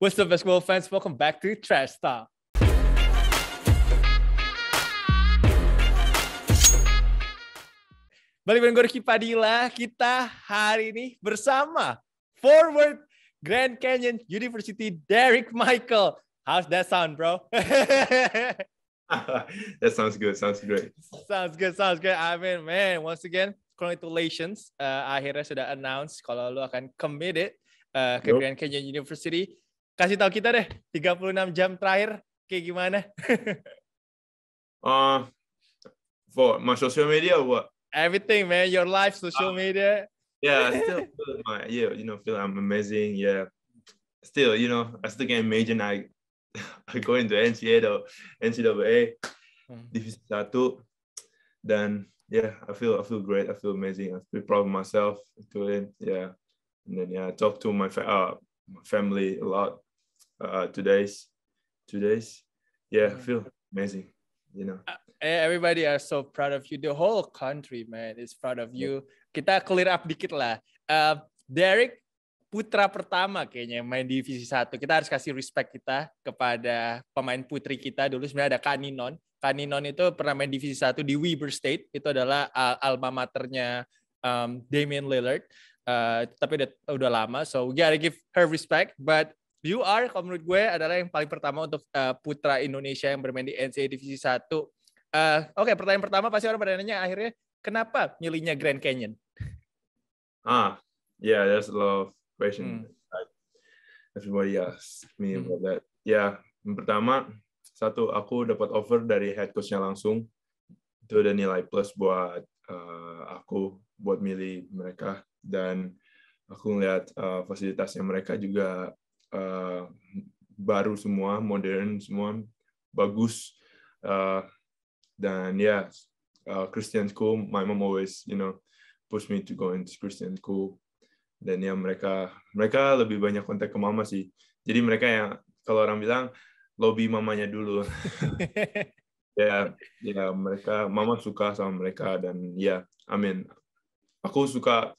What's up basketball fans? Welcome back to Trash Talk. Balik dengan Gorky Padilla, kita hari ini bersama forward Grand Canyon University Derek Michael. How's that sound, bro? that sounds good. Sounds great. Sounds good. Sounds good. I mean, man, once again, congratulations. Uh, akhirnya sudah announce kalau lu akan committed uh, ke yep. Grand Canyon University kasih tahu kita deh 36 jam terakhir kayak gimana? uh, for my social media or what? Everything, man. Your life, social uh, media. Yeah, I still feel my yeah, you know, feel I'm amazing. Yeah, still, you know, I still can imagine I I go into NCAA or NCAA hmm. divisi satu dan yeah, I feel I feel great. I feel amazing. I feel proud of myself doing yeah, and then yeah, I talk to my fa- uh, my family a lot. uh, two days, two days. Yeah, I mm. feel amazing. You know, uh, eh, everybody are so proud of you. The whole country, man, is proud of you. Kita clear up dikit lah. Uh, Derek putra pertama kayaknya yang main divisi satu. Kita harus kasih respect kita kepada pemain putri kita dulu. Sebenarnya ada Kaninon. Kaninon itu pernah main divisi satu di Weber State. Itu adalah uh, alma maternya um, Damian Lillard. Uh, tapi udah, udah lama, so we gotta give her respect. But you are kalau menurut gue adalah yang paling pertama untuk uh, putra Indonesia yang bermain di NCAA Divisi 1. Uh, eh, Oke, okay, pertanyaan pertama pasti orang pada nanya akhirnya kenapa milihnya Grand Canyon? Ah, yeah, that's a lot of question. Hmm. everybody asks me hmm. about that. Yeah, yang pertama satu aku dapat offer dari head coach-nya langsung. Itu udah nilai plus buat uh, aku buat milih mereka dan aku melihat uh, fasilitasnya mereka juga Eh, baru semua, modern semua, bagus. Uh, dan ya, yeah, uh, Christian school, my mom always, you know, push me to go into Christian school. Dan ya yeah, mereka mereka lebih banyak kontak ke mama sih. Jadi mereka yang kalau orang bilang lobby mamanya dulu. ya, yeah, ya yeah, mereka mama suka sama mereka dan ya, yeah, I amin. Mean, aku suka.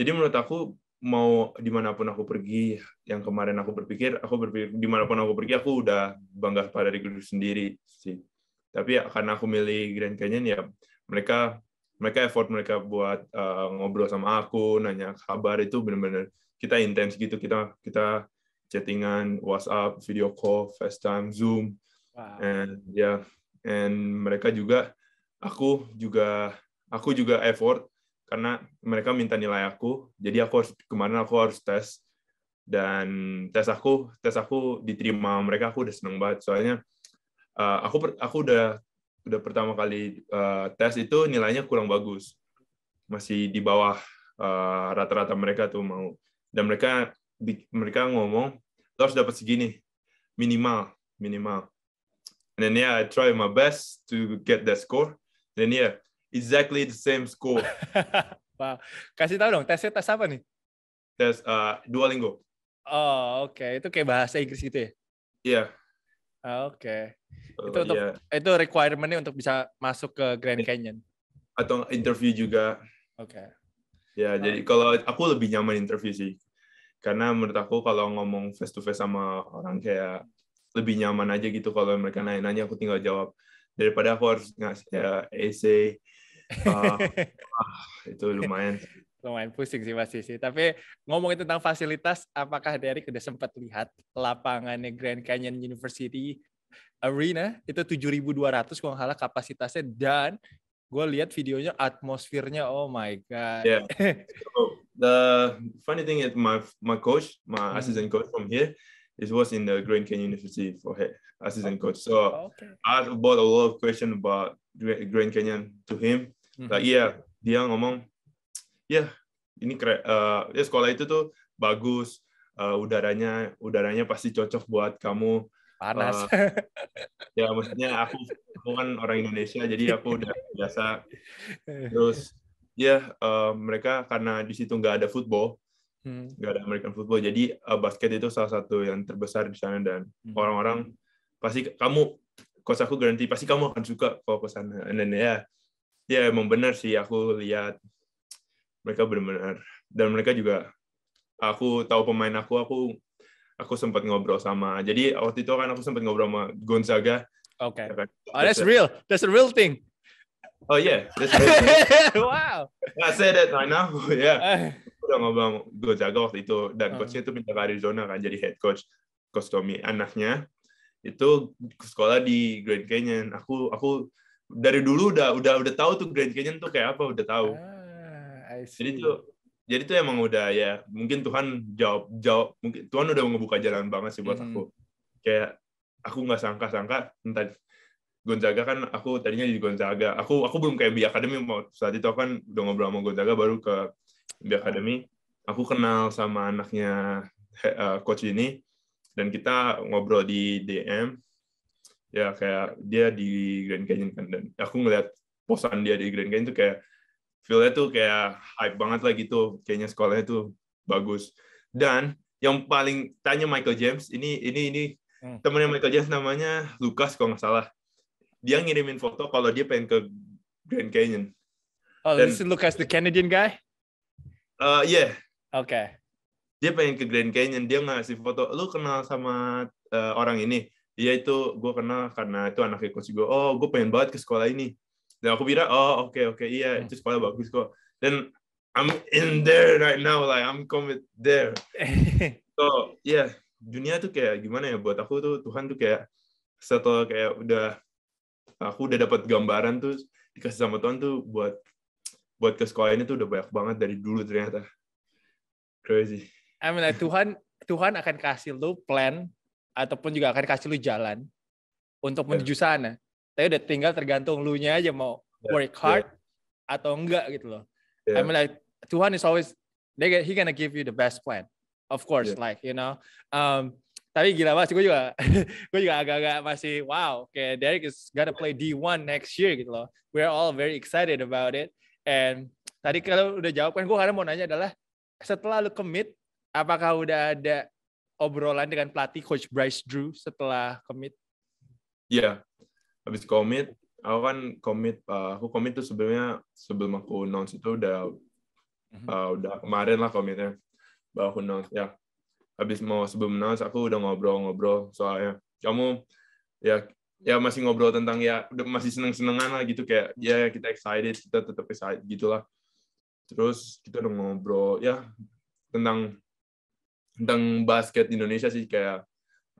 Jadi menurut aku mau dimanapun aku pergi, yang kemarin aku berpikir, aku berpikir dimanapun aku pergi, aku udah bangga pada diri sendiri sih. Tapi ya, karena aku milih Grand Canyon, ya mereka mereka effort mereka buat uh, ngobrol sama aku, nanya kabar itu benar-benar kita intens gitu, kita kita chattingan, WhatsApp, video call, FaceTime, Zoom, wow. and ya, yeah, and mereka juga, aku juga aku juga effort karena mereka minta nilai aku jadi aku harus kemarin aku harus tes dan tes aku tes aku diterima mereka aku udah seneng banget soalnya uh, aku aku udah udah pertama kali uh, tes itu nilainya kurang bagus masih di bawah eh, rata-rata uh, mereka tuh mau dan mereka mereka ngomong lo harus dapat segini minimal minimal and then yeah I try my best to get that score and then yeah exactly the same school. wow. Kasih tahu dong, tesnya tes apa nih? Tes uh, Duolingo. Oh, oke. Okay. Itu kayak bahasa Inggris gitu ya? Iya. Yeah. oke. Okay. So, itu untuk yeah. itu requirement-nya untuk bisa masuk ke Grand Canyon. Atau interview juga. Oke. Okay. Ya, yeah, oh. jadi kalau aku lebih nyaman interview sih. Karena menurut aku kalau ngomong face to face sama orang kayak lebih nyaman aja gitu kalau mereka nanya-nanya aku tinggal jawab daripada aku harus ngasih ya, essay uh, itu lumayan lumayan pusing sih masih sih. Tapi ngomongin tentang fasilitas, apakah Derek udah sempat lihat lapangannya Grand Canyon University Arena itu 7.200 kalau nggak salah kapasitasnya dan gue lihat videonya atmosfernya oh my god. Yeah. So, the funny thing is my my coach, my hmm. assistant coach from here, it was in the Grand Canyon University for head assistant coach. So okay. I about a lot of questions about Grand Canyon to him. Mm-hmm. Like, yeah, dia ngomong, ya yeah, ini keren, uh, ya sekolah itu tuh bagus, uh, udaranya udaranya pasti cocok buat kamu. Panas. Uh, ya maksudnya aku, aku kan orang Indonesia, jadi aku udah biasa. Terus ya yeah, uh, mereka karena di situ nggak ada football, hmm. nggak ada American football jadi uh, basket itu salah satu yang terbesar di sana dan hmm. orang-orang pasti kamu coach aku garanti pasti kamu akan suka kalau ke sana dan ya ya emang benar sih aku lihat mereka benar-benar dan mereka juga aku tahu pemain aku aku aku sempat ngobrol sama jadi waktu itu kan aku sempat ngobrol sama Gonzaga oke okay. Ya oh that's real that's a real thing oh yeah that's real thing. wow I said that right now yeah eh udah ngobrol Gonzaga waktu itu dan uh. coachnya itu pindah ke Arizona kan jadi head coach coach anaknya itu sekolah di Grand Canyon aku aku dari dulu udah udah udah tahu tuh Grand Canyon tuh kayak apa udah tahu ah, jadi tuh jadi tuh emang udah ya mungkin Tuhan jawab jawab mungkin Tuhan udah ngebuka jalan banget sih buat mm. aku hmm. kayak aku nggak sangka-sangka entah Gonzaga kan aku tadinya di Gonzaga. Aku aku belum kayak di akademi mau saat itu kan udah ngobrol sama Gonzaga baru ke di akademi aku kenal sama anaknya eh, coach ini dan kita ngobrol di DM ya kayak dia di Grand Canyon kan dan aku ngeliat posan dia di Grand Canyon tuh kayak feelnya tuh kayak hype banget lah gitu kayaknya sekolahnya tuh bagus dan yang paling tanya Michael James ini ini ini hmm. temennya Michael James namanya Lukas kalau nggak salah dia ngirimin foto kalau dia pengen ke Grand Canyon. Oh, dan, this is Lukas the Canadian guy. Uh, eh, yeah. Oke. Okay. Dia pengen ke Grand Canyon, dia ngasih foto. Lu kenal sama uh, orang ini? Iya itu gue kenal karena itu anaknya coach gue. Oh, gue pengen banget ke sekolah ini. Dan aku bilang, oh oke okay, oke okay, iya hmm. itu sekolah bagus kok. Dan I'm in there right now, like I'm coming there. so yeah, dunia tuh kayak gimana ya buat aku tuh Tuhan tuh kayak setelah kayak udah aku udah dapat gambaran tuh dikasih sama Tuhan tuh buat buat ke sekolah ini tuh udah banyak banget dari dulu ternyata crazy I mean like, Tuhan Tuhan akan kasih lu plan ataupun juga akan kasih lu jalan untuk menuju yeah. sana tapi udah tinggal tergantung lu nya aja mau yeah. work hard yeah. atau enggak gitu loh yeah. I mean like Tuhan is always they he gonna give you the best plan of course yeah. like you know um, tapi gila banget sih gue juga gue juga agak-agak masih wow kayak Derek is gonna play D1 next year gitu loh We are all very excited about it And tadi kalau udah jawab kan gue karena mau nanya adalah setelah lu commit, apakah udah ada obrolan dengan pelatih coach Bryce Drew setelah commit? Iya, yeah. habis commit, aku kan commit, uh, aku commit tuh sebelumnya sebelum aku announce itu udah mhm. uh, udah kemarin lah commitnya, bahwa aku announce ya. Yeah. Habis mau sebelum announce aku udah ngobrol-ngobrol soalnya kamu ya ya masih ngobrol tentang ya masih seneng-senengan lah gitu kayak ya kita excited kita tetap excited gitulah terus kita udah ngobrol ya tentang tentang basket di Indonesia sih kayak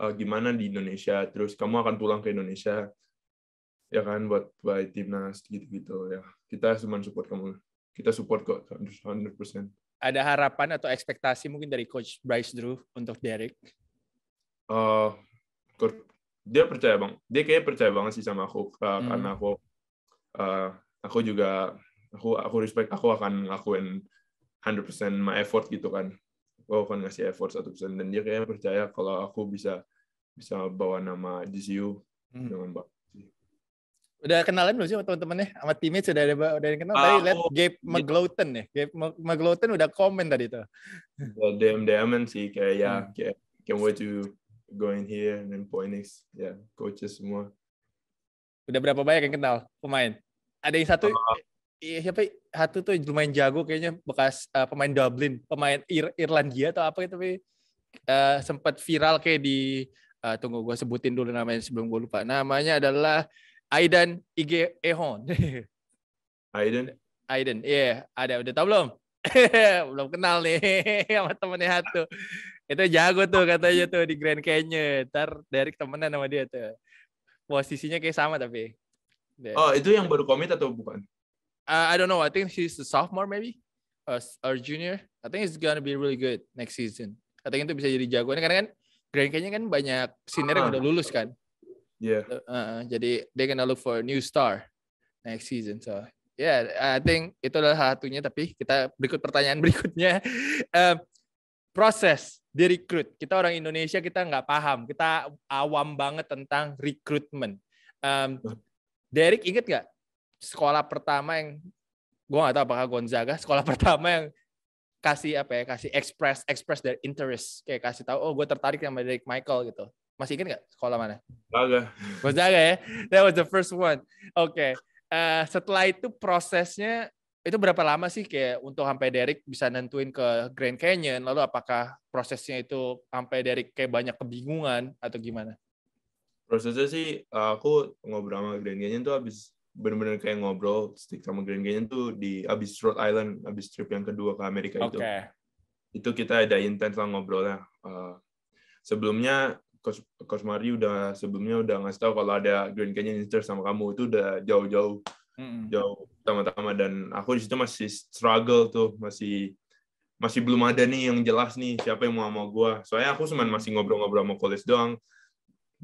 uh, gimana di Indonesia terus kamu akan pulang ke Indonesia ya kan buat buat timnas gitu-gitu ya kita cuma support kamu kita support kok 100%. ada harapan atau ekspektasi mungkin dari coach Bryce Drew untuk Derek uh, dia percaya bang dia kayak percaya banget sih sama aku uh, hmm. karena aku uh, aku juga aku aku respect aku akan ngakuin 100% my effort gitu kan gue akan ngasih effort 100% dan dia kayak percaya kalau aku bisa bisa bawa nama GCU hmm. dengan udah kenalan belum sih sama teman-temannya sama timnya sudah ada udah kenal tadi lihat Gabe McGlouton ya Gabe McGlouton udah komen tadi tuh DM DM sih kayak ya, hmm. ya kayak can't wait to going here and then Phoenix, ya yeah, coaches semua. Udah berapa banyak yang kenal pemain? Ada yang satu uh, siapa satu tuh lumayan jago kayaknya bekas uh, pemain Dublin, pemain Ir Irlandia atau apa itu tapi uh, sempat viral kayak di uh, tunggu gue sebutin dulu namanya sebelum gue lupa. Namanya adalah Aidan Ige Ehon. Aidan? Aidan, iya. Yeah. Ada, udah tau belum? belum kenal nih sama temennya satu itu jago tuh katanya tuh di Grand Canyon ntar dari temenan sama dia tuh posisinya kayak sama tapi Derek. oh itu yang baru komit atau bukan uh, I don't know I think she's a sophomore maybe or, or junior I think it's gonna be really good next season I think itu bisa jadi jago. Ini karena kan Grand Canyon kan banyak senior yang kan ah. udah lulus kan yeah uh, uh, jadi they gonna look for a new star next season so yeah I think itu adalah satunya tapi kita berikut pertanyaan berikutnya uh, proses direkrut. Kita orang Indonesia kita nggak paham, kita awam banget tentang rekrutmen. Um, Derek inget nggak sekolah pertama yang gue nggak tahu apakah Gonzaga sekolah pertama yang kasih apa ya kasih express express their interest kayak kasih tahu oh gue tertarik sama Derek Michael gitu masih inget nggak sekolah mana Gonzaga Gonzaga ya that was the first one oke okay. uh, eh, setelah itu prosesnya itu berapa lama sih kayak untuk sampai Derek bisa nentuin ke Grand Canyon lalu apakah prosesnya itu sampai Derek kayak banyak kebingungan atau gimana? Prosesnya sih eh, aku ngobrol sama Grand Canyon tuh habis bener-bener kayak ngobrol sama Grand Canyon tuh di abis Rhode Island abis trip yang kedua ke Amerika okay. itu. Itu kita ada intens lah ngobrolnya. Uh, sebelumnya Coach, Coach Mari udah sebelumnya udah ngasih tahu kalau ada Grand Canyon Inter sama kamu itu udah jauh-jauh mm -hmm. jauh pertama-tama dan aku di situ masih struggle tuh masih masih belum ada nih yang jelas nih siapa yang mau sama gue soalnya aku cuma masih ngobrol-ngobrol sama college doang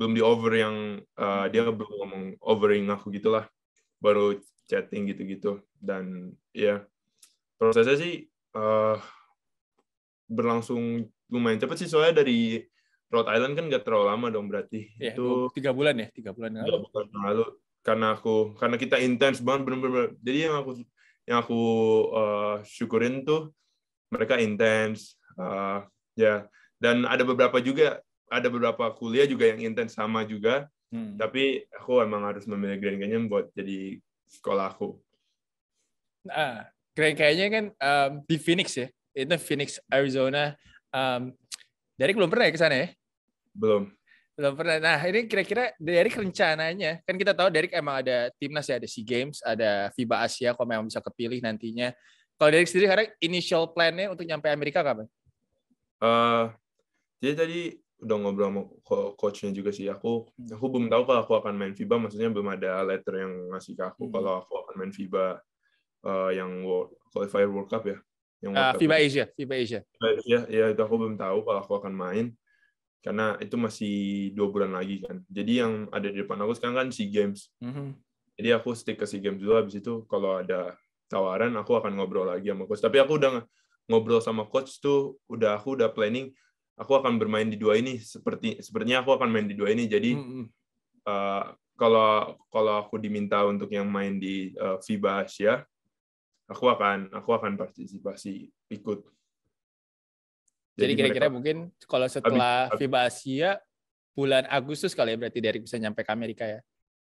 belum di over yang uh, dia belum ngomong overing aku gitulah baru chatting gitu-gitu dan ya yeah. prosesnya sih uh, berlangsung lumayan cepet sih soalnya dari Rhode Island kan gak terlalu lama dong berarti ya, itu tiga bulan ya tiga bulan tiga kan? bulan lalu karena aku karena kita intens banget bener-bener jadi yang aku yang aku uh, syukurin tuh mereka intens uh, eh, ya yeah. dan ada beberapa juga ada beberapa kuliah juga yang intens sama juga hmm. tapi aku emang harus memilih Grand Canyon buat jadi sekolah aku nah Grand Canyon kan um, di Phoenix ya itu Phoenix Arizona um, dari belum pernah ya ke sana ya belum belum pernah. Nah, ini kira-kira dari rencananya, kan kita tahu Derek emang ada timnas ya, ada SEA Games, ada FIBA Asia, kalau memang bisa kepilih nantinya. Kalau Derek sendiri sekarang initial plannya untuk nyampe Amerika kapan? Uh, eh, jadi tadi udah ngobrol sama coachnya juga sih. Aku aku belum tahu kalau aku akan main FIBA, maksudnya belum ada letter yang ngasih ke aku hmm. kalau aku akan main FIBA uh, yang World, qualifier World Cup ya. Yang World uh, Cup FIBA ya. Asia, FIBA Asia. Iya, ya itu aku belum tahu kalau aku akan main karena itu masih dua bulan lagi kan jadi yang ada di depan aku sekarang kan sea games mm-hmm. jadi aku stick ke sea games dulu habis itu kalau ada tawaran aku akan ngobrol lagi sama coach tapi aku udah ngobrol sama coach tuh udah aku udah planning aku akan bermain di dua ini seperti sepertinya aku akan main di dua ini jadi mm-hmm. uh, kalau kalau aku diminta untuk yang main di uh, eh, FIBA Asia aku akan aku akan partisipasi ikut jadi kira-kira mungkin kalau setelah habis, FIBA Asia bulan Agustus kali ya berarti dari bisa nyampe ke Amerika ya.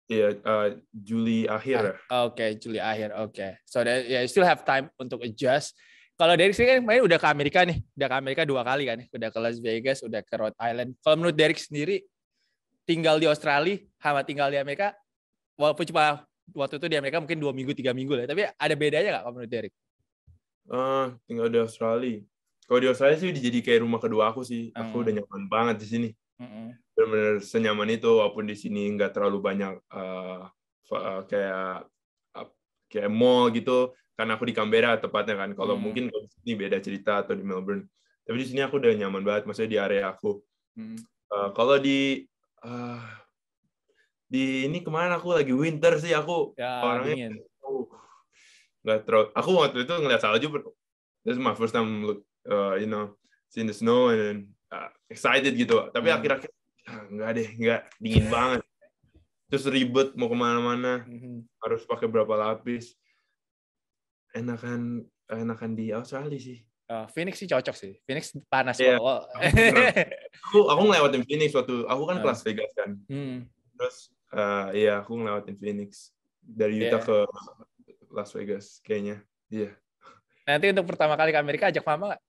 Iya, yeah, uh, Juli akhir. Ya. Ah, oke, okay, Juli akhir. Oke. Okay. So yeah, you still have time untuk adjust. Kalau Derek sendiri kan main udah ke Amerika nih, udah ke Amerika dua kali kan, udah ke Las Vegas, udah ke Rhode Island. Kalau menurut Derek sendiri, tinggal di Australia sama tinggal di Amerika, walaupun cuma waktu itu di Amerika mungkin dua minggu tiga minggu lah, tapi ada bedanya nggak kalau menurut Derek? Uh, tinggal di Australia, kalau di Australia sih jadi kayak rumah kedua aku sih mm. aku udah hmm. nyaman banget di sini mm. benar-benar senyaman itu walaupun di sini nggak terlalu banyak uh, uh, kayak kayak mall gitu karena aku di Canberra tepatnya kan kalau mm. mungkin di sini beda cerita atau di Melbourne tapi di sini aku udah nyaman banget maksudnya di area aku mm. uh, kalau di uh, di ini kemarin aku lagi winter sih aku ya, orangnya nggak oh, terlalu aku waktu itu ngeliat salju itu my first time look uh, you know seeing the snow and uh, excited gitu tapi hmm. akhir-akhir ah, nggak deh nggak dingin banget terus ribet mau kemana-mana hmm. harus pakai berapa lapis enakan enakan di Australia sih Uh, Phoenix sih cocok sih. Phoenix panas yeah. Iya. kok. aku aku ngelewatin Phoenix waktu aku kan hmm. kelas Vegas kan. Hmm. Terus uh, iya aku ngelewatin Phoenix dari Utah yeah. ke Las Vegas kayaknya. Iya. Yeah. Nanti untuk pertama kali ke Amerika ajak mama gak?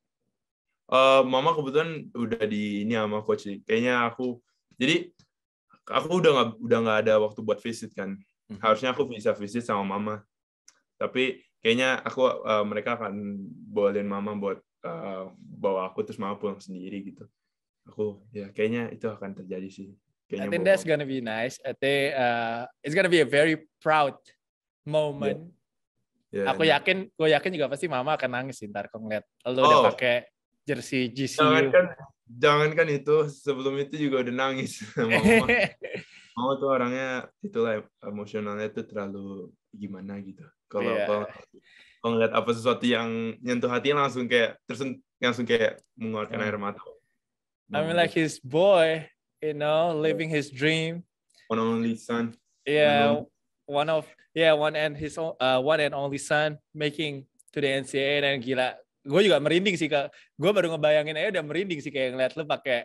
uh, mama kebetulan udah di ini ya sama coach sih. Kayaknya aku jadi aku udah nggak udah nggak ada waktu buat visit kan. Hmm. Harusnya aku bisa visit sama mama. Tapi kayaknya aku uh, mereka akan bolehin mama buat uh, bawa aku terus mama pulang sendiri gitu. Aku ya kayaknya itu akan terjadi sih. Kayaknya I think that's gonna be nice. I think uh, it's gonna be a very proud moment. Yeah. Yeah, aku yeah. yakin, gue yakin juga pasti mama akan nangis ntar kalau ngeliat lo oh. udah pakai jersey GCU. Jangan kan, jangan kan itu sebelum itu juga udah nangis. mau mama tuh orangnya itulah emosionalnya itu terlalu gimana gitu. Kalau yeah. kalau, ngeliat apa sesuatu yang nyentuh hati langsung kayak tersen langsung kayak mengeluarkan yeah. Hmm. air mata. I mean nah, like his boy, you know, living his dream. One only son. Yeah, one, one of yeah one and his own, uh, one and only son making to the NCAA dan gila gue juga merinding sih kak gue baru ngebayangin aja udah merinding sih kayak ngeliat lu pakai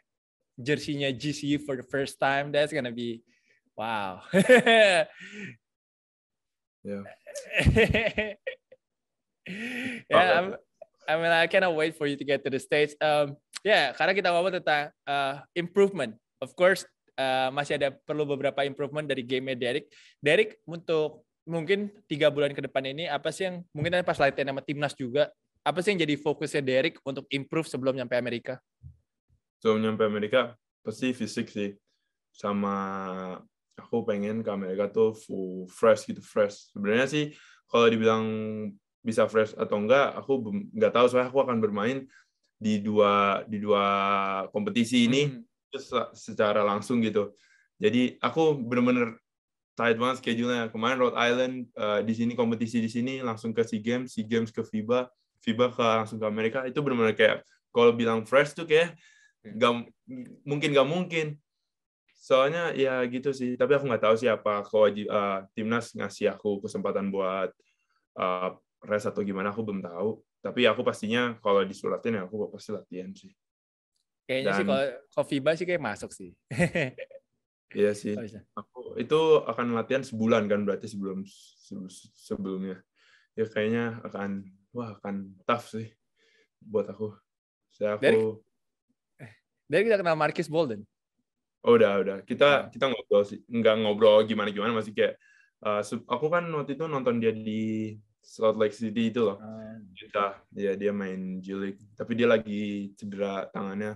jersinya GCU for the first time that's gonna be wow yeah yeah I mean I cannot wait for you to get to the stage. um yeah karena kita ngomong tentang uh, improvement of course uh, masih ada perlu beberapa improvement dari game Derek Derek untuk mungkin tiga bulan ke depan ini apa sih yang mungkin pas latihan sama timnas juga apa sih yang jadi fokusnya Derek untuk improve sebelum nyampe Amerika? Sebelum nyampe Amerika pasti fisik sih sama aku pengen ke Amerika tuh full fresh gitu fresh. Sebenarnya sih kalau dibilang bisa fresh atau enggak aku nggak tahu soalnya aku akan bermain di dua di dua kompetisi ini hmm. secara langsung gitu. Jadi aku bener-bener tight banget schedule-nya. Kemarin Rhode Island uh, di sini kompetisi di sini langsung ke SEA Games, SEA Games ke FIBA FIBA ke langsung ke Amerika itu benar-benar kayak kalau bilang fresh tuh kayak gak mungkin gak mungkin soalnya ya gitu sih tapi aku nggak tahu sih apa kewajib uh, eh, timnas ngasih aku kesempatan buat uh, rest atau gimana aku belum tahu tapi aku pastinya kalau disuratin ya aku pasti latihan sih kayaknya sih kalau kalau FIBA sih kayak masuk sih iya sih oh, iya. aku itu akan latihan sebulan kan berarti sebelum sebelumnya ya kayaknya akan wah akan tough sih buat aku. Saya aku eh, dari, kita kenal Marcus Bolden. Oh udah udah kita nah. kita ngobrol sih nggak ngobrol gimana gimana masih kayak uh, aku kan waktu itu nonton dia di Salt Lake City itu loh kita ah. ya dia main G tapi dia lagi cedera tangannya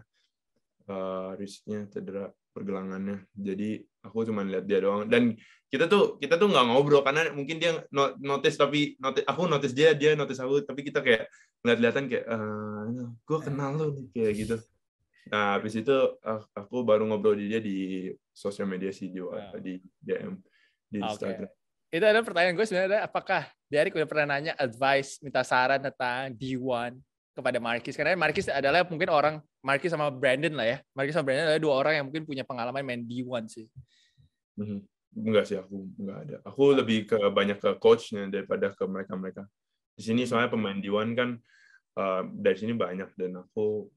uh, wristnya cedera pergelangannya jadi aku cuma lihat dia doang dan kita tuh kita tuh nggak ngobrol karena mungkin dia notice tapi notice, aku notice dia dia notice aku tapi kita kayak ngeliat liatan kayak eh, gue kenal lo nih kayak gitu nah habis itu ah, aku baru ngobrol di dia di sosial media sih di, wow. di DM di ah, okay. Instagram itu ada pertanyaan gue sebenarnya apakah Derek udah pernah nanya advice minta saran tentang D1 kepada Marquis karena Marquis adalah mungkin orang Marquis sama Brandon lah ya. Marquis sama Brandon adalah dua orang yang mungkin punya pengalaman main D1 sih. Mm-hmm. Enggak sih aku enggak ada. Aku lebih ke banyak ke coachnya daripada ke mereka-mereka. Di sini soalnya pemain D1 kan uh, dari sini banyak dan aku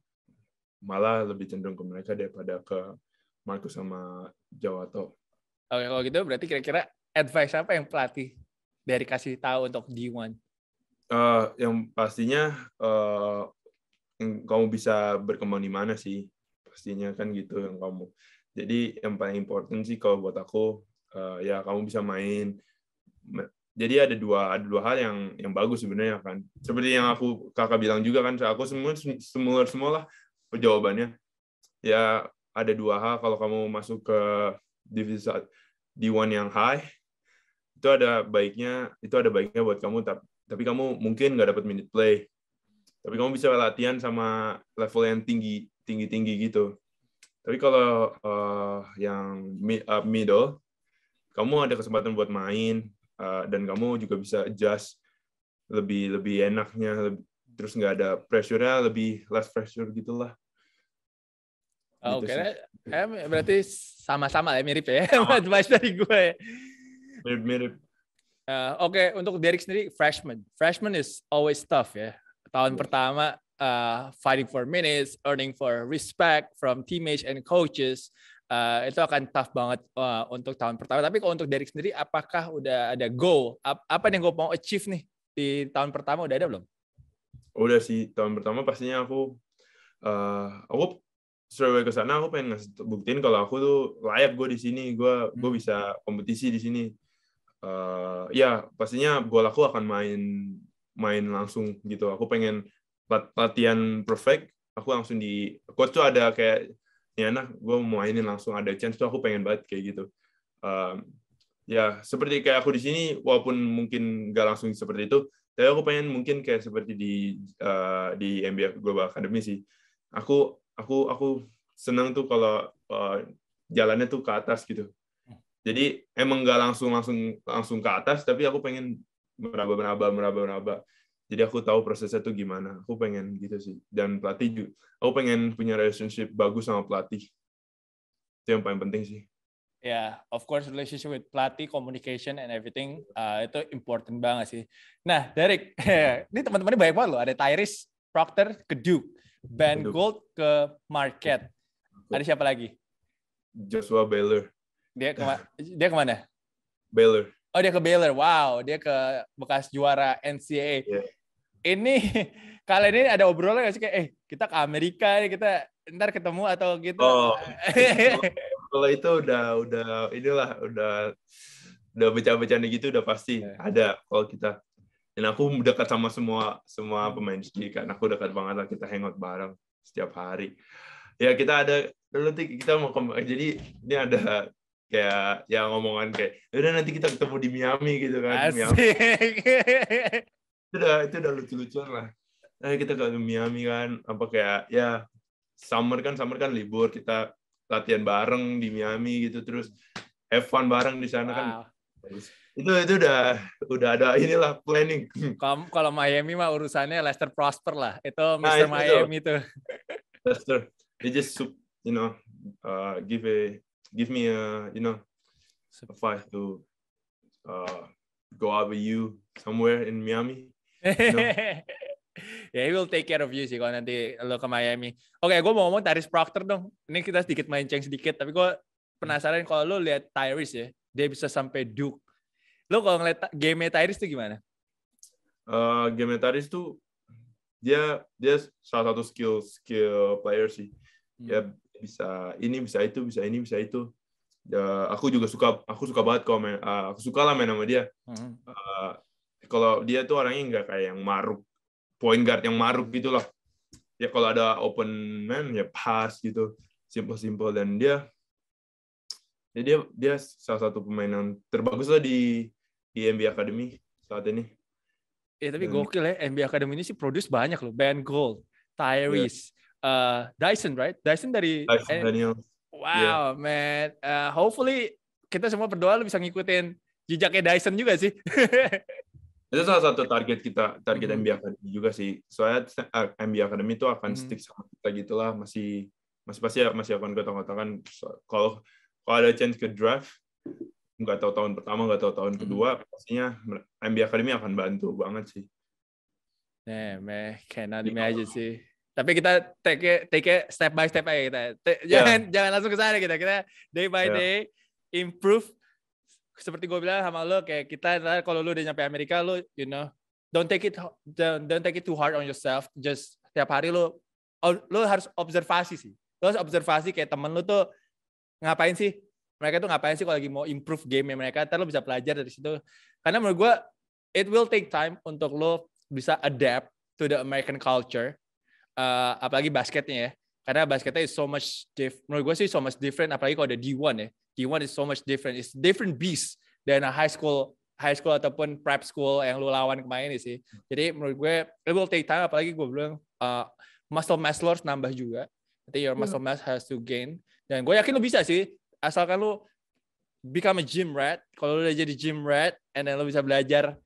malah lebih cenderung ke mereka daripada ke Marcus sama Jawato. Oke, kalau gitu berarti kira-kira advice apa yang pelatih dari kasih tahu untuk D1? uh, yang pastinya uh, kamu bisa berkembang di mana sih pastinya kan gitu yang kamu jadi yang paling important sih kalau buat aku uh, ya kamu bisa main jadi ada dua ada dua hal yang yang bagus sebenarnya kan seperti yang aku kakak bilang juga kan aku semua semua semua lah jawabannya ya ada dua hal kalau kamu masuk ke divisi di one yang high itu ada baiknya itu ada baiknya buat kamu tapi tapi kamu mungkin nggak dapat minute play tapi kamu bisa latihan sama level yang tinggi tinggi tinggi gitu tapi kalau uh, yang mid, uh, eh, middle kamu ada kesempatan buat main uh, dan kamu juga bisa adjust lebih lebih enaknya lebih, terus nggak ada pressure-nya lebih less pressure gitulah Oh, gitu okay. Eh, berarti sama-sama ya mirip ya, advice dari gue. Ya. Mirip-mirip. Uh, Oke, okay, untuk Derek sendiri freshman. Freshman is always tough ya. Tahun yeah. pertama uh, fighting for minutes, earning for respect from teammates and coaches. Uh, itu akan tough banget uh, untuk tahun pertama. Tapi kalau untuk Derek sendiri, apakah udah ada goal? Apa yang gue mau achieve nih di tahun pertama? Udah ada belum? Udah sih. Tahun pertama pastinya aku, uh, aku survei ke sana aku pengen buktiin kalau aku tuh layak gue di sini, gue gue hmm. bisa kompetisi di sini uh, ya pastinya gol aku akan main main langsung gitu. Aku pengen lat latihan perfect, aku langsung di coach tuh ada kayak ya nah gue mau mainin langsung ada chance tuh aku pengen banget kayak gitu. Um, ya seperti kayak aku di sini walaupun mungkin gak langsung seperti itu, tapi aku pengen mungkin kayak seperti di uh, di MBA Global Academy sih. Aku aku aku senang tuh kalau uh, jalannya tuh ke atas gitu jadi emang nggak langsung langsung langsung ke atas tapi aku pengen meraba meraba meraba meraba jadi aku tahu prosesnya tuh gimana aku pengen gitu sih dan pelatih juga aku pengen punya relationship bagus sama pelatih itu yang paling penting sih Ya, yeah, of course relationship with pelatih, communication and everything uh, itu important banget sih. Nah, Derek, ini teman ini banyak banget loh. Ada Tyrese Proctor ke Duke, Ben Gold ke Market. Ada siapa lagi? Joshua Baylor. Dia ke nah. dia kemana? Baylor. Oh dia ke Baylor. Wow, dia ke bekas juara NCAA. Yeah. Ini kalian ini ada obrolan gak sih kayak eh kita ke Amerika nih kita ntar ketemu atau gitu? Oh, kalau itu udah udah inilah udah udah bercanda-bercanda gitu udah pasti yeah. ada kalau kita dan aku dekat sama semua semua pemain di kan aku dekat banget lah kita hangout bareng setiap hari ya kita ada dulu kita mau jadi ini ada kayak ya ngomongan kayak udah nanti kita ketemu di Miami gitu kan Asik. Miami. itu udah itu udah lucu-lucuan lah nah, kita ke Miami kan apa kayak ya summer kan summer kan libur kita latihan bareng di Miami gitu terus have fun bareng di sana kan. wow. kan itu itu udah udah ada inilah planning kamu kalau Miami mah urusannya Lester Prosper lah itu Mr. Nah, itu Miami itu Lester they just you know uh, give a give me a you know if I to uh, go out with you somewhere in Miami. You know? yeah, he will take care of you sih kalau nanti lo ke Miami. Oke, okay, gue mau ngomong Tyrese Proctor dong. Ini kita sedikit main ceng sedikit, tapi gue penasaran kalau lo lihat Tyrese ya, dia bisa sampai Duke. Lo kalau ngeliat game Tyrese tuh gimana? Uh, game Tyrese tuh dia dia salah satu skill skill player sih. Hmm. Ya bisa ini bisa itu bisa ini bisa itu uh, aku juga suka aku suka banget kalau main, uh, aku suka lah main sama dia uh, kalau dia tuh orangnya nggak kayak yang maruk point guard yang maruk gitu loh ya kalau ada open man ya pass gitu simple simple dan dia ya dia dia salah satu pemain yang terbagus lah di di NBA Academy saat ini ya tapi dan, gokil ya NBA Academy ini sih produce banyak loh Ben Gold iya. Tyrese yeah uh, Dyson right? Dyson dari Dyson eh, Daniel. Wow yeah. man, uh, hopefully kita semua berdoa lu bisa ngikutin jejaknya Dyson juga sih. itu salah satu target kita target MBA -hmm. MB Academy juga sih soalnya MBA Academy itu akan mm -hmm. stick sama kita gitulah masih masih pasti masih akan kita gotokan kalau kalau ada chance ke draft nggak tahu tahun pertama nggak tahu tahun mm -hmm. kedua pastinya MBA Academy akan bantu banget sih. Nah, meh, cannot imagine sih tapi kita take it, take it step by step aja kita yeah. jangan jangan langsung ke sana kita kita day by yeah. day improve seperti gue bilang sama lo kayak kita kalau lo udah nyampe Amerika lo you know don't take it don't, don't take it too hard on yourself just tiap hari lo lo harus observasi sih lo harus observasi kayak temen lo tuh ngapain sih mereka tuh ngapain sih kalau lagi mau improve game mereka terus lo bisa belajar dari situ karena menurut gue it will take time untuk lo bisa adapt to the American culture uh, apalagi basketnya ya. Karena basketnya is so much different menurut gue sih so much different apalagi kalau ada D1 ya. D1 is so much different. It's different beast than a high school high school ataupun prep school yang lu lawan kemarin sih. Jadi menurut gue it will take time apalagi gue bilang uh, muscle mass loss nambah juga. Nanti your muscle mass has to gain. Dan gue yakin lu bisa sih asalkan lu become a gym rat. Kalau lu udah jadi gym rat and then lu bisa belajar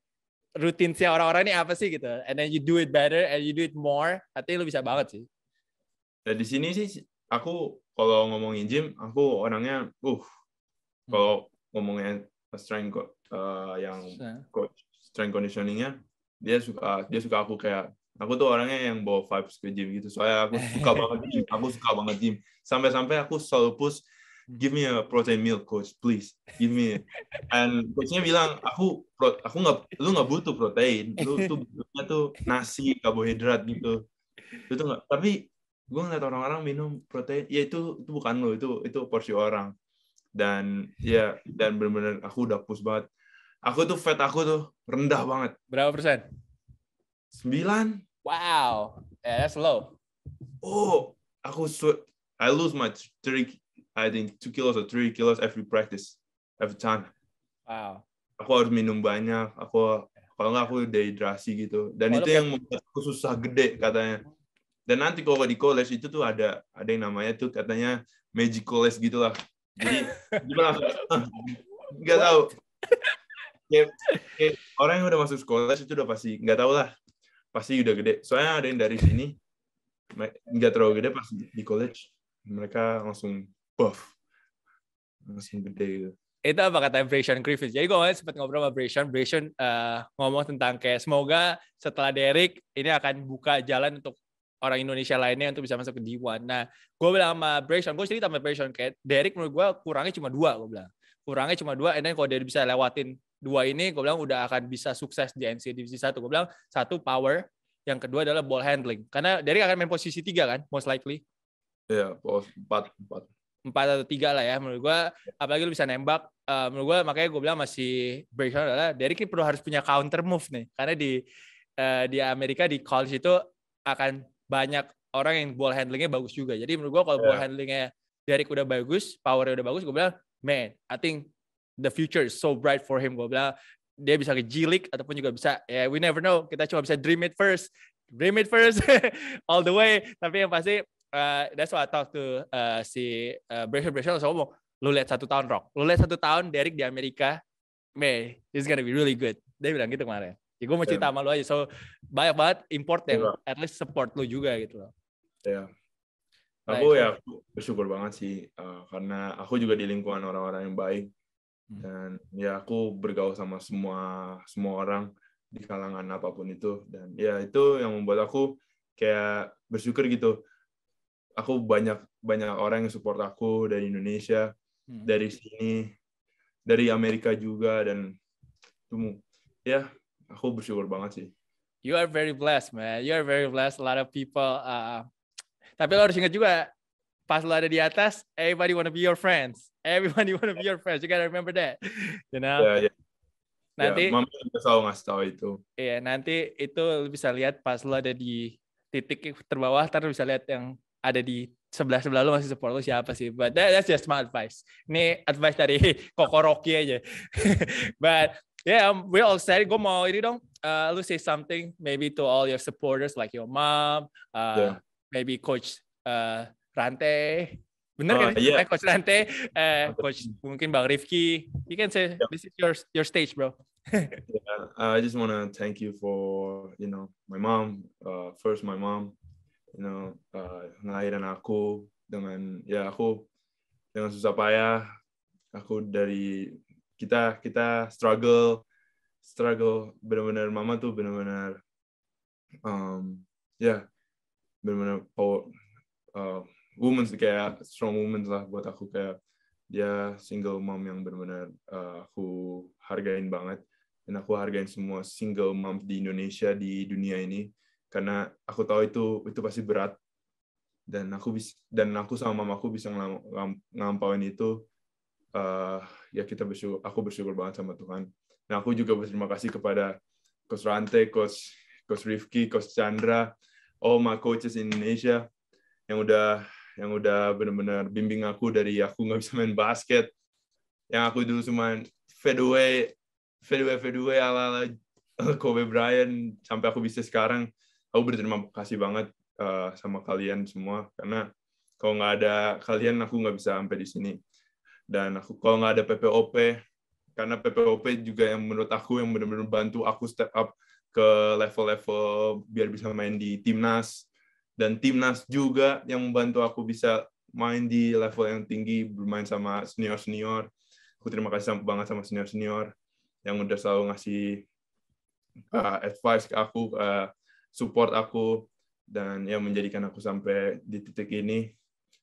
Rutin sih orang-orang ini apa sih gitu and then you do it better and you do it more artinya lu bisa banget sih nah di sini sih aku kalau ngomongin gym aku orangnya uh hmm. kalau ngomongin strength uh, yang coach strength conditioningnya dia suka dia suka aku kayak aku tuh orangnya yang bawa vibes ke gym gitu soalnya aku suka banget gym aku suka banget gym sampai-sampai aku selalu push give me a protein milk coach please give me and coachnya bilang aku aku nggak lu nggak butuh protein lu tuh butuhnya tuh nasi karbohidrat gitu itu nggak tapi gue ngeliat orang-orang minum protein ya itu itu bukan lo itu itu porsi orang dan ya dan benar-benar aku udah push banget aku tuh fat aku tuh rendah banget berapa persen sembilan wow yeah, that's low oh aku I lose my 3 I think two kilos or three kilos every practice, every time. Wow. Aku harus minum banyak. Aku kalau nggak aku dehidrasi gitu. Dan Walau itu yang membuat aku susah gede katanya. Dan nanti kalau di college itu tuh ada ada yang namanya tuh katanya magic college gitulah. Jadi gimana? Gak tau. orang yang udah masuk sekolah itu udah pasti nggak tau lah pasti udah gede soalnya ada yang dari sini nggak terlalu gede pas di college mereka langsung buff langsung gede gitu itu apa kata Brayshon Griffith. Jadi gue sempat ngobrol sama Brayshon, Brayshon uh, ngomong tentang kayak semoga setelah Derek ini akan buka jalan untuk orang Indonesia lainnya untuk bisa masuk ke D1. Nah, gue bilang sama Brayshon, gue cerita sama Brayshon kayak Derek menurut gue kurangnya cuma dua, gue bilang. Kurangnya cuma dua, and then kalau dia bisa lewatin dua ini, gue bilang udah akan bisa sukses di NC Divisi 1. Gue bilang, satu power, yang kedua adalah ball handling. Karena Derek akan main posisi tiga kan, most likely. Iya, yeah, empat, empat empat atau tiga lah ya menurut gue apalagi lu bisa nembak uh, menurut gue makanya gue bilang masih breakdown adalah Derek ini perlu harus punya counter move nih karena di uh, di Amerika di college itu akan banyak orang yang ball handlingnya bagus juga jadi menurut gue kalau yeah. ball iya. handlingnya Derek udah bagus powernya udah bagus gue bilang man I think the future is so bright for him gue bilang dia bisa ke G ataupun juga bisa ya yeah, we never know kita cuma bisa dream it first dream it first all the way tapi yang pasti uh, that's what I talk to uh, si uh, eh, Brasher Brasher langsung ngomong, lu lihat satu tahun Rock, lu lihat satu tahun Derek di Amerika, May this gonna be really good. Dia bilang gitu kemarin. Ya gue mau cerita yeah. sama lu aja. So banyak banget import yang yeah. at least support lu juga gitu loh. Yeah. Nah, aku ya aku bersyukur banget sih uh, karena aku juga di lingkungan orang-orang yang baik hmm. dan ya aku bergaul sama semua semua orang di kalangan apapun itu dan ya itu yang membuat aku kayak bersyukur gitu aku banyak banyak orang yang support aku dari Indonesia hmm. dari sini dari Amerika juga dan itu ya aku bersyukur banget sih you are very blessed man you are very blessed a lot of people uh, tapi lo harus ingat juga pas lo ada di atas everybody wanna be your friends everybody wanna be your friends you gotta remember that you know yeah, yeah. nanti ya, mama udah selalu ngasih tahu itu iya nanti itu bisa lihat pas lo ada di titik terbawah terus bisa lihat yang ada di sebelah sebelah lu masih support lu siapa sih but that, that's just my advice ini advice dari kokoroki aja but yeah um, we all said gue mau ini dong uh, lu say something maybe to all your supporters like your mom uh, yeah. maybe coach uh, Rante bener kan uh, kan yeah. eh, coach Rante coach mungkin bang Rifki you can say yeah. this is your your stage bro yeah, I just wanna thank you for you know my mom uh, first my mom you know uh, ngelahirin aku dengan ya aku dengan susah payah aku dari kita kita struggle struggle benar-benar mama tuh benar-benar um, ya yeah, benar-benar power uh, woman kayak strong woman lah buat aku kayak dia single mom yang benar-benar uh, aku hargain banget dan aku hargain semua single mom di Indonesia di dunia ini karena aku tahu itu itu pasti berat dan aku bisa dan aku sama mamaku bisa ngampauin itu uh, ya kita bersyukur aku bersyukur banget sama Tuhan nah aku juga berterima kasih kepada Coach Rante Coach Coach Rifki Coach Chandra all my coaches in Indonesia yang udah yang udah benar-benar bimbing aku dari aku nggak bisa main basket yang aku dulu cuma fadeaway fadeaway fadeaway ala ala Kobe Bryant sampai aku bisa sekarang aku berterima kasih banget uh, sama kalian semua karena kalau nggak ada kalian aku nggak bisa sampai di sini dan aku kalau nggak ada PPOP karena PPOP juga yang menurut aku yang benar-benar bantu aku step up ke level-level biar bisa main di timnas dan timnas juga yang membantu aku bisa main di level yang tinggi bermain sama senior senior aku terima kasih banget sama senior senior yang udah selalu ngasih uh, advice ke aku uh, support aku dan ya menjadikan aku sampai di titik ini.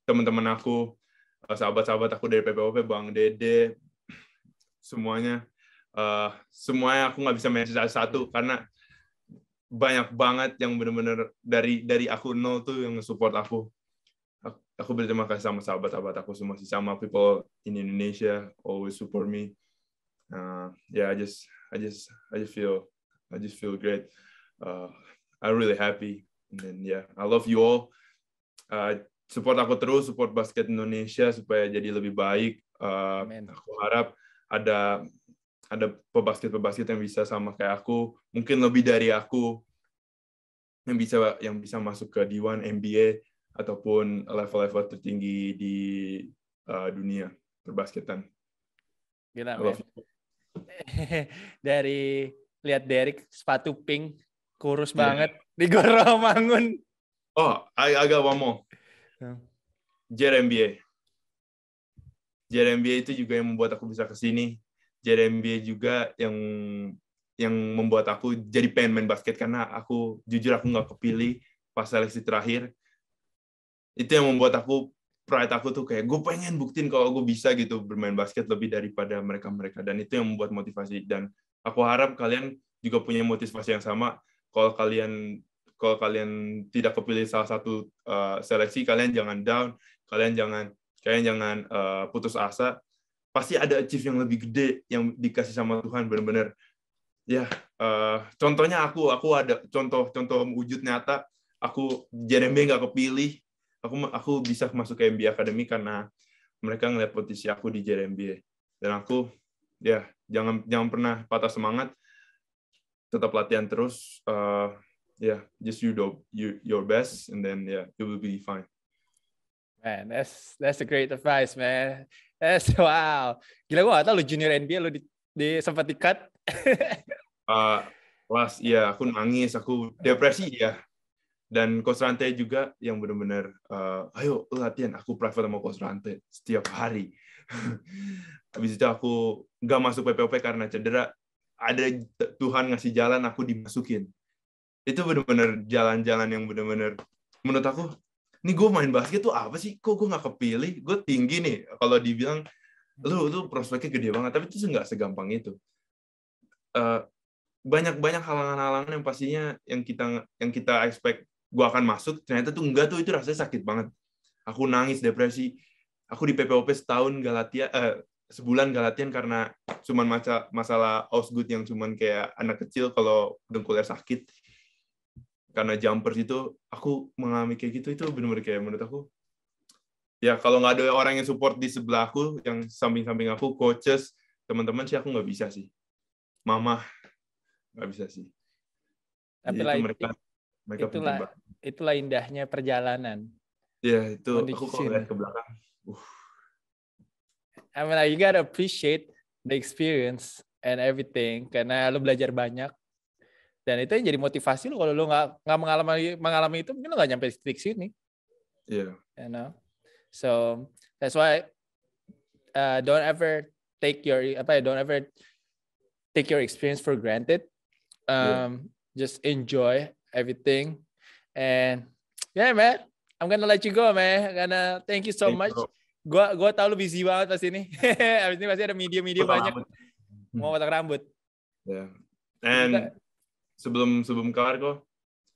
Teman-teman aku, eh, sahabat-sahabat aku dari PPOP, Bang Dede, semuanya, uh, semuanya aku nggak bisa mention satu iya. karena banyak banget yang benar-benar dari dari aku nol tuh yang support aku. Aku, berterima kasih sama sahabat-sahabat aku semua sih sama people in Indonesia always support me. Uh, yeah, I just I just I just feel I just feel great. Uh, I'm really happy. And then, yeah, I love you all. Uh, support aku terus, support basket Indonesia supaya jadi lebih baik. Uh, aku harap ada ada pebasket-pebasket yang bisa sama kayak aku, mungkin lebih dari aku yang bisa yang bisa masuk ke D1 NBA ataupun level-level tertinggi di uh, dunia perbasketan. Gila, Dari lihat Derek sepatu pink kurus yeah. banget di Mangun. Oh, I, I got one more. Yeah. Jeremy itu juga yang membuat aku bisa kesini sini. juga yang yang membuat aku jadi pengen main basket karena aku jujur aku nggak kepilih pas seleksi terakhir. Itu yang membuat aku pride aku tuh kayak gue pengen buktiin kalau gue bisa gitu bermain basket lebih daripada mereka-mereka dan itu yang membuat motivasi dan aku harap kalian juga punya motivasi yang sama kalau kalian kalau kalian tidak kepilih salah satu uh, seleksi kalian jangan down kalian jangan kalian jangan uh, putus asa pasti ada achieve yang lebih gede yang dikasih sama Tuhan benar-benar ya uh, contohnya aku aku ada contoh contoh wujud nyata aku Jeremy nggak kepilih aku aku bisa masuk ke MBA Academy karena mereka ngeliat potensi aku di Jeremy dan aku ya jangan jangan pernah patah semangat tetap latihan terus uh, yeah just you do you, your best and then yeah you will be fine man that's that's a great advice man that's wow gila gue gak tau lu junior NBA lu di, di sempat di cut uh, last ya yeah, aku nangis aku depresi ya yeah. dan coach Rante juga yang benar-benar uh, ayo latihan aku private sama coach Rante setiap hari habis itu aku nggak masuk PPOP karena cedera ada Tuhan ngasih jalan aku dimasukin itu bener-bener jalan-jalan yang bener-bener menurut aku ini gue main basket tuh apa sih kok gue nggak kepilih gue tinggi nih kalau dibilang lu lu prospeknya gede banget tapi itu nggak segampang itu uh, eh, banyak banyak halangan-halangan yang pastinya yang kita yang kita expect gue akan masuk ternyata tuh enggak tuh itu rasanya sakit banget aku nangis depresi aku di PPOP setahun Galatia uh, eh, sebulan gak latihan karena cuman masa masalah Osgood yang cuman kayak anak kecil kalau dengkulnya sakit karena jumpers itu aku mengalami kayak gitu itu benar-benar kayak menurut aku ya kalau nggak ada orang yang support di sebelah aku yang samping-samping aku coaches teman-teman sih aku nggak bisa sih mama nggak bisa sih tapi lah mereka mereka itulah itulah indahnya perjalanan ya itu aku kalau lihat ke belakang uh I mean like you gotta appreciate the experience and everything karena lu belajar banyak dan itu yang jadi motivasi lu kalau lu nggak nggak mengalami mengalami itu mungkin lu nggak nyampe titik sini yeah you know so that's why uh, don't ever take your apa ya don't ever take your experience for granted um yeah. just enjoy everything and yeah man I'm gonna let you go man I'm gonna thank you so thank much you. Gua gua tahu lu busy banget pas ini. Habis ini pasti ada media-media banyak. Rambut. Mau potong rambut. Yeah. Ya. And Kita... sebelum sebelum kelar kok,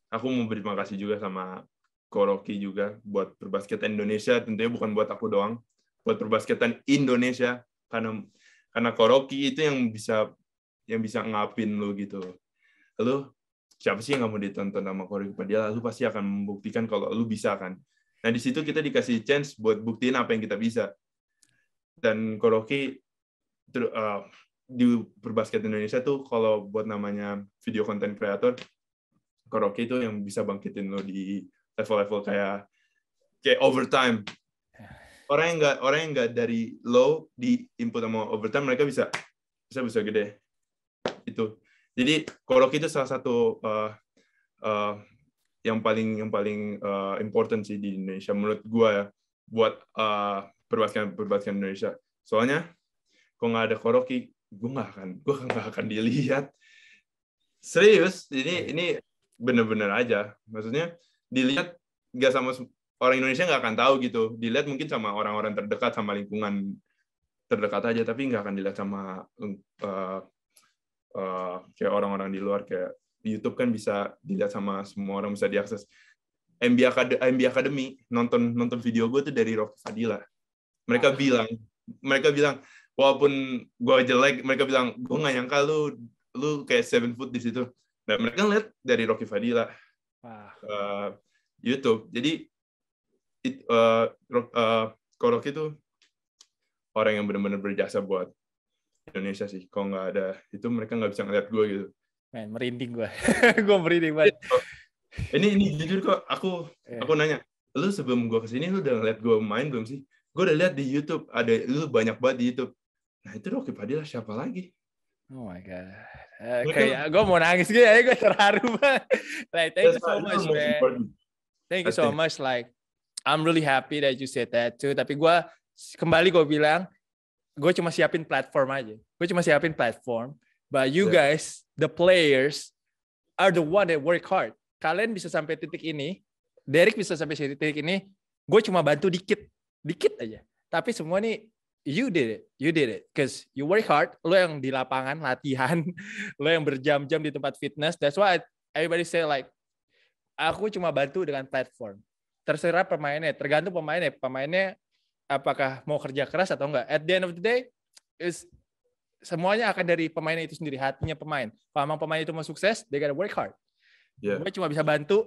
aku mau berterima kasih juga sama Koroki juga buat perbasketan Indonesia tentunya bukan buat aku doang buat perbasketan Indonesia karena karena Koroki itu yang bisa yang bisa ngapin lu gitu lu siapa sih yang gak mau ditonton sama Koroki Padahal lu pasti akan membuktikan kalau lu bisa kan Nah, di situ kita dikasih chance buat buktiin apa yang kita bisa. Dan Koroki uh, di perbasket Indonesia tuh kalau buat namanya video content creator, Koroki itu yang bisa bangkitin lo di level-level kayak kayak overtime. Orang yang nggak orang yang nggak dari low di input sama overtime mereka bisa bisa bisa gede itu. Jadi Koroki itu salah satu uh, uh, yang paling yang paling uh, important sih di Indonesia menurut gue ya buat uh, perbasket perbasket Indonesia. Soalnya kalau nggak ada Koroki, gue nggak akan gue nggak akan dilihat. Serius, ini iya. ini bener-bener aja. Maksudnya dilihat nggak sama orang Indonesia nggak akan tahu gitu. Dilihat mungkin sama orang-orang terdekat sama lingkungan terdekat aja, tapi nggak akan dilihat sama uh, uh, kayak orang-orang di luar kayak di YouTube kan bisa dilihat sama semua orang bisa diakses. MB Academy, nonton nonton video gue tuh dari Rocky Fadila. Mereka ah. bilang, mereka bilang walaupun gue jelek, mereka bilang gue nggak nyangka lu lu kayak seven foot di situ. Nah mereka ngeliat dari Rocky Fadila uh, YouTube. Jadi it, uh, uh, Rocky itu orang yang benar-benar berjasa buat Indonesia sih. Kalau nggak ada itu mereka nggak bisa ngeliat gue gitu. Men, merinding gue. gue merinding banget. Iya, ini ini jujur kok, aku yeah. aku nanya, lu sebelum gue kesini lu udah ngeliat gue main belum sih? Gue udah lihat di YouTube ada lu banyak banget di YouTube. Nah itu Rocky Padilla siapa lagi? Oh my god. Uh, kayak gue mau nangis gitu ya, gue terharu banget. like, thank you so much, man. Thank you so much. Like, I'm really happy that you said that too. Tapi gue kembali gue bilang, gue cuma siapin platform aja. Gue cuma siapin platform But you guys, the players are the one that work hard. Kalian bisa sampai titik ini, Derek bisa sampai titik ini, gue cuma bantu dikit, dikit aja. Tapi semua nih you did it, you did it, Because you work hard. Lo yang di lapangan latihan, lo yang berjam-jam di tempat fitness. That's why everybody say like, aku cuma bantu dengan platform. Terserah pemainnya, tergantung pemainnya. Pemainnya apakah mau kerja keras atau enggak. At the end of the day, is semuanya akan dari pemain itu sendiri, hatinya pemain. Kalau memang pemain itu mau sukses, they gotta work hard. Yeah. Gue cuma bisa bantu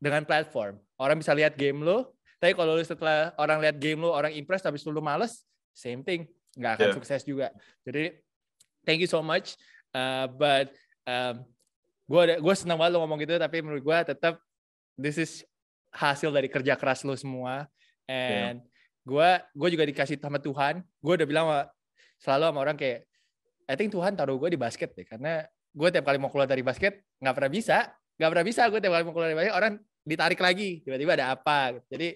dengan platform. Orang bisa lihat game lo, tapi kalau lu setelah orang lihat game lo, orang impress, tapi lu males, same thing. Nggak akan yeah. sukses juga. Jadi, thank you so much. Uh, but um, gue gue senang banget lo ngomong gitu, tapi menurut gue tetap this is hasil dari kerja keras lo semua. And yeah. gue gue juga dikasih sama Tuhan. Gue udah bilang selalu sama orang kayak I think Tuhan taruh gue di basket deh karena gue tiap kali mau keluar dari basket gak pernah bisa Gak pernah bisa gue tiap kali mau keluar dari basket orang ditarik lagi tiba-tiba ada apa gitu. jadi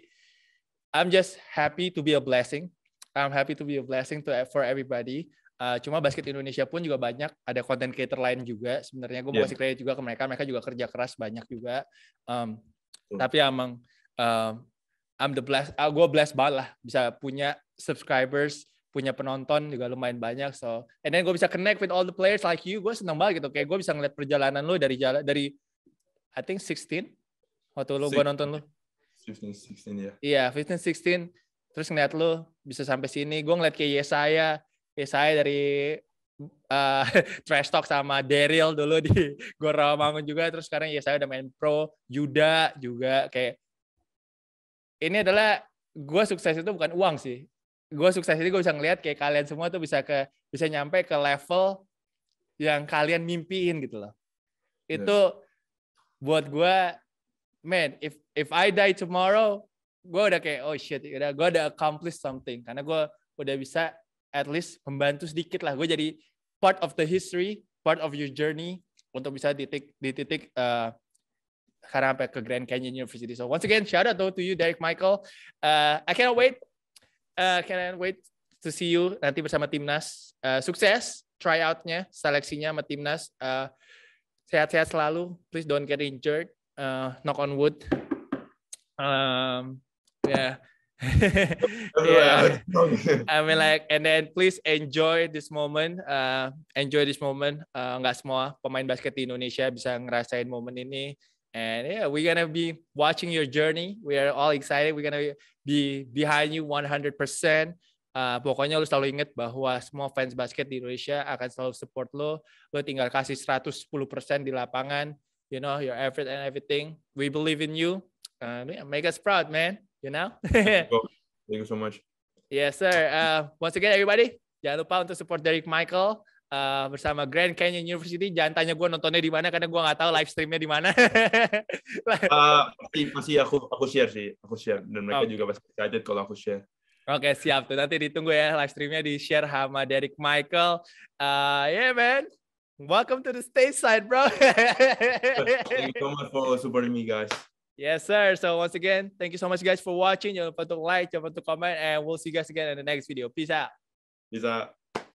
I'm just happy to be a blessing I'm happy to be a blessing to e, for everybody uh, cuma basket Indonesia pun juga banyak ada content creator lain juga sebenarnya gue mau yeah. kasih kredit juga ke mereka mereka juga kerja keras banyak juga um, oh. tapi emang um, I'm the blessed uh, gue blessed banget lah bisa punya subscribers punya penonton juga lumayan banyak so and then gue bisa connect with all the players like you gue seneng banget gitu kayak gue bisa ngeliat perjalanan lo dari jalan dari I think 16 waktu lo gue nonton lo 15 16 ya yeah. iya yeah, 15 16 terus ngeliat lo bisa sampai sini gue ngeliat kayak Yesaya Yesaya dari uh, trash talk sama Daryl dulu di Mangun juga terus sekarang Yesaya udah main pro Yuda juga kayak ini adalah gue sukses itu bukan uang sih gue sukses ini gue bisa ngeliat kayak kalian semua tuh bisa ke bisa nyampe ke level yang kalian mimpiin gitu loh. Iya. Itu yes. buat gue, man, if if I die tomorrow, gue udah kayak oh shit, gue udah accomplish something karena gue udah bisa at least membantu sedikit lah. Gue jadi part of the history, part of your journey untuk bisa titik di titik eh, karena sampai ke Grand Canyon University. So once again, shout out to you, Derek Michael. Uh, I cannot wait uh, eh, can I wait to see you nanti bersama timnas. Uh, sukses tryoutnya, seleksinya sama timnas. sehat sehat-sehat selalu. Please don't get injured. Uh, knock on wood. Um, yeah. yeah. I mean like and then please enjoy this moment. Uh, enjoy this moment. Uh, nggak semua pemain basket di Indonesia bisa ngerasain momen ini and yeah we're gonna be watching your journey we are all excited we're gonna be behind you 100% uh, pokoknya lu selalu ingat bahwa semua fans basket di Indonesia akan selalu support lo lo tinggal kasih 110% di lapangan you know your effort and everything we believe in you uh, yeah, make us proud man you know thank you so much yes sir uh, once again everybody jangan lupa untuk support Derek Michael uh, bersama Grand Canyon University. Jangan tanya gue nontonnya di mana karena gue nggak tahu live streamnya di mana. uh, pasti, pasti aku aku share sih, aku share dan mereka oh. juga pasti excited kalau aku share. Oke okay, siap tuh nanti ditunggu ya live streamnya di share sama Derek Michael. Uh, yeah man, welcome to the stage side bro. thank you so much for supporting me guys. Yes sir. So once again, thank you so much guys for watching. Jangan lupa untuk like, jangan lupa untuk comment, and we'll see you guys again in the next video. Peace out. Peace out.